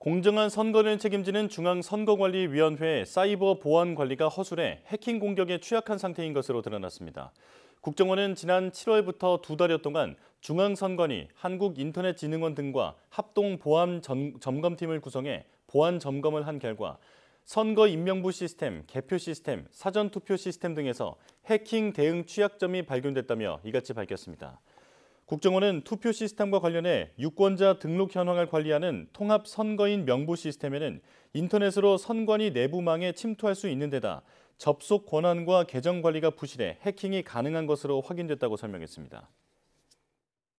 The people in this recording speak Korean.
공정한 선거를 책임지는 중앙선거관리위원회 의 사이버 보안 관리가 허술해 해킹 공격에 취약한 상태인 것으로 드러났습니다. 국정원은 지난 7월부터 두 달여 동안 중앙선관위, 한국인터넷진흥원 등과 합동 보안 점검팀을 구성해 보안 점검을 한 결과 선거 임명부 시스템, 개표 시스템, 사전투표 시스템 등에서 해킹 대응 취약점이 발견됐다며 이같이 밝혔습니다. 국정원은 투표 시스템과 관련해 유권자 등록 현황을 관리하는 통합 선거인 명부 시스템에는 인터넷으로 선관위 내부망에 침투할 수 있는 데다 접속 권한과 계정 관리가 부실해 해킹이 가능한 것으로 확인됐다고 설명했습니다.